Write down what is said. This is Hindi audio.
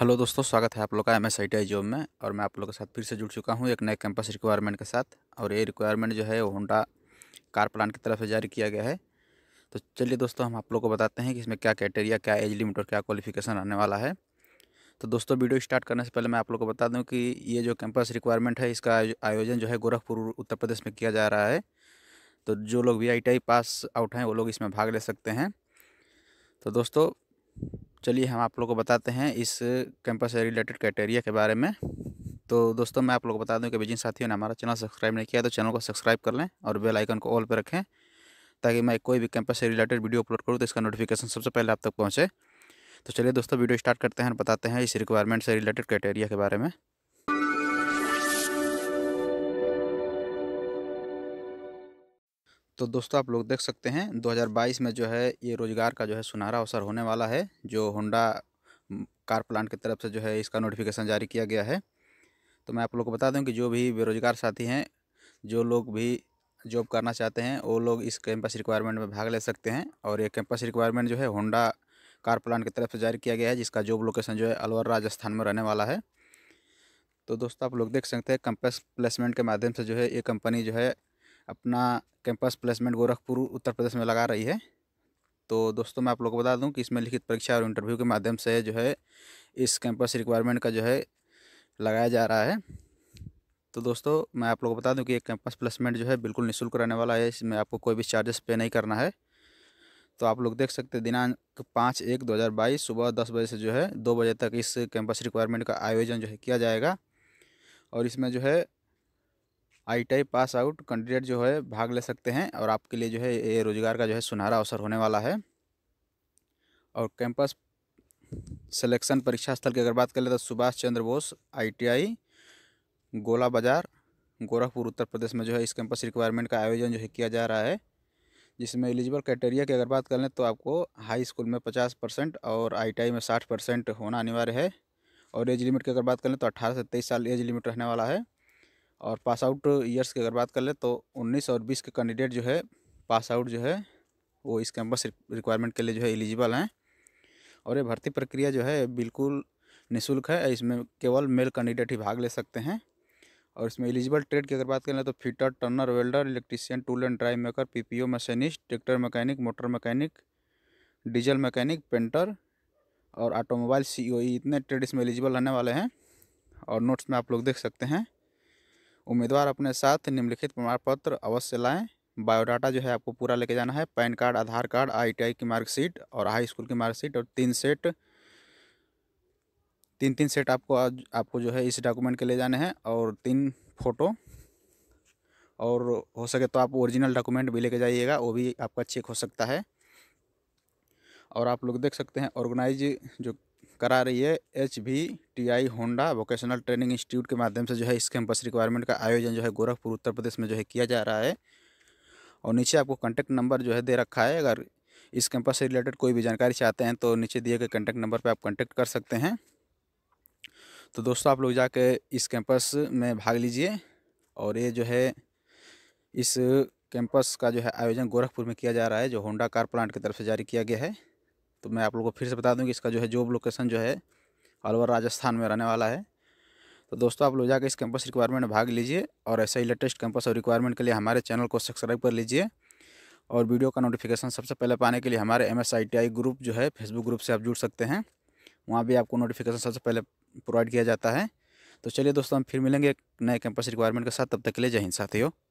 हेलो दोस्तों स्वागत है आप लोग का M S I T I job में और मैं आप लोग के साथ फिर से जुड़ चुका हूँ एक नए कैंपस रिक्वायरमेंट के साथ और ये रिक्वायरमेंट जो है वो होंडा कार प्लान की तरफ से जारी किया गया है तो चलिए दोस्तों हम आप लोग को बताते हैं कि इसमें क्या क्राइटेरिया क्या एज लिमिट और क्या क्वालिफिकेशन आने वाला है तो दोस्तों वीडियो स्टार्ट करने से पहले मैं आप लोग को बता दूँ कि ये जो कैंपस रिक्वायरमेंट है इसका आयोजन जो है गोरखपुर उत्तर प्रदेश में किया जा रहा है तो जो लोग V I T I pass out हैं वो लोग इसमें भाग ले सकते हैं तो दोस्तों चलिए हम आप लोग को बताते हैं इस कैंपस से रिलेटेड क्राइटेरिया के बारे में तो दोस्तों मैं आप लोग को बता दूं कि बीजिंग साथियों ने हमारा चैनल सब्सक्राइब नहीं किया तो चैनल को सब्सक्राइब कर लें और बेल आइकन को ऑल पर रखें ताकि मैं कोई भी कैंपस से रिलेटेड वीडियो अपलोड करूँ तो इसका नोटिफिकेशन सबसे पहले आप तक पहुँचे तो चलिए दोस्तों वीडियो स्टार्ट करते हैं और बताते हैं इस रिक्वायरमेंट से रिलेटेड क्राइटेरिया के बारे में तो दोस्तों आप लोग देख सकते हैं 2022 में जो है ये रोज़गार का जो है सुनहरा अवसर होने वाला है जो होंडा कार प्लांट की तरफ से जो है इसका नोटिफिकेशन जारी किया गया है तो मैं आप लोग को बता दूं कि जो भी बेरोज़गार साथी हैं जो लोग भी जॉब करना चाहते हैं वो लोग इस कैंपस रिक्वायरमेंट में भाग ले सकते हैं और ये कैंपस रिक्वायरमेंट जो है होंडा कार प्लान की तरफ से जारी किया गया है जिसका जॉब लोकेशन जो है अलवर राजस्थान में रहने वाला है तो दोस्तों आप लोग देख सकते हैं कैंपस प्लेसमेंट के माध्यम से जो है ये कंपनी जो है अपना कैंपस प्लेसमेंट गोरखपुर उत्तर प्रदेश में लगा रही है तो दोस्तों मैं आप लोग को बता दूं कि इसमें लिखित परीक्षा और इंटरव्यू के माध्यम से जो है इस कैंपस रिक्वायरमेंट का जो है लगाया जा रहा है तो दोस्तों मैं आप लोग को बता दूं कि ये कैंपस प्लेसमेंट जो है बिल्कुल निःशुल्क रहने वाला है इसमें आपको कोई भी चार्जेस पे नहीं करना है तो आप लोग देख सकते हैं दिनांक पाँच एक दो हज़ार बाईस सुबह दस बजे से जो है दो बजे तक इस कैंपस रिक्वायरमेंट का आयोजन जो है किया जाएगा और इसमें जो है आई पास आउट कैंडिडेट जो है भाग ले सकते हैं और आपके लिए जो है ये रोज़गार का जो है सुनहरा अवसर होने वाला है और कैंपस सिलेक्शन परीक्षा स्थल की अगर बात कर ले तो सुभाष चंद्र बोस आईटीआई गोला बाज़ार गोरखपुर उत्तर प्रदेश में जो है इस कैंपस रिक्वायरमेंट का आयोजन जो है किया जा रहा है जिसमें एलिजिबल क्राइटेरिया की अगर बात कर लें तो आपको हाई स्कूल में पचास परसेंट और आई में साठ परसेंट होना अनिवार्य है और एज लिमिट की अगर बात कर लें तो अट्ठारह से तेईस साल एज लिमिट रहने वाला है और पास आउट ईयर्स की अगर बात कर ले तो 19 और 20 के कैंडिडेट जो है पास आउट जो है वो इस कैंपस रिक्वायरमेंट के लिए जो है एलिजिबल हैं और ये भर्ती प्रक्रिया जो है बिल्कुल निःशुल्क है इसमें केवल मेल कैंडिडेट ही भाग ले सकते हैं और इसमें एलिजिबल ट्रेड की अगर बात करें तो fitter turner welder electrician tool and drive maker PPO machinist tractor mechanic motor mechanic diesel mechanic painter और ऑटोमोबाइल ई इतने ट्रेड इसमें एलिजिबल रहने वाले हैं और नोट्स में आप लोग देख सकते हैं उम्मीदवार अपने साथ निम्नलिखित प्रमाण पत्र अवश्य लाएँ बायोडाटा जो है आपको पूरा लेके जाना है PAN card Aadhaar card ITI की मार्कशीट और हाई स्कूल की मार्कशीट और तीन सेट तीन तीन सेट आपको आज आपको जो है इस डॉक्यूमेंट के ले जाने हैं और तीन फ़ोटो और हो सके तो आप ओरिजिनल डॉक्यूमेंट भी लेके जाइएगा वो भी आपका चेक हो सकता है और आप लोग देख सकते हैं ऑर्गेनाइज जो करा रही है H V T I Honda vocational training institute के माध्यम से जो है इस कैंपस रिक्वायरमेंट का आयोजन जो है गोरखपुर उत्तर प्रदेश में जो है किया जा रहा है और नीचे आपको कॉन्टैक्ट नंबर जो है दे रखा है अगर इस कैंपस से रिलेटेड कोई भी जानकारी चाहते हैं तो नीचे दिए गए कॉन्टैक्ट नंबर पर आप कॉन्टैक्ट कर सकते हैं तो दोस्तों आप लोग जाके इस कैंपस में भाग लीजिए और ये जो है इस कैंपस का जो है आयोजन गोरखपुर में किया जा रहा है जो होंडा कार प्लांट की तरफ से जारी किया गया है तो मैं आप लोगों को फिर से बता दूँ कि इसका जो है जॉब लोकेशन जो है ऑल ओवर राजस्थान में रहने वाला है तो दोस्तों आप लोग जाकर इस कैंपस रिक्वायरमेंट में भाग लीजिए और ऐसे ही लेटेस्ट कैंपस और रिक्वायरमेंट के लिए हमारे चैनल को सब्सक्राइब कर लीजिए और वीडियो का नोटिफिकेशन सबसे पहले पाने के लिए हमारे M S I T I group जो है फेसबुक ग्रुप से आप जुड़ सकते हैं वहाँ भी आपको नोटिफिकेशन सबसे पहले प्रोवाइड किया जाता है तो चलिए दोस्तों हम फिर मिलेंगे नए कैंपस रिक्वायरमेंट के साथ तब तक के लिए जय हिंद साथियों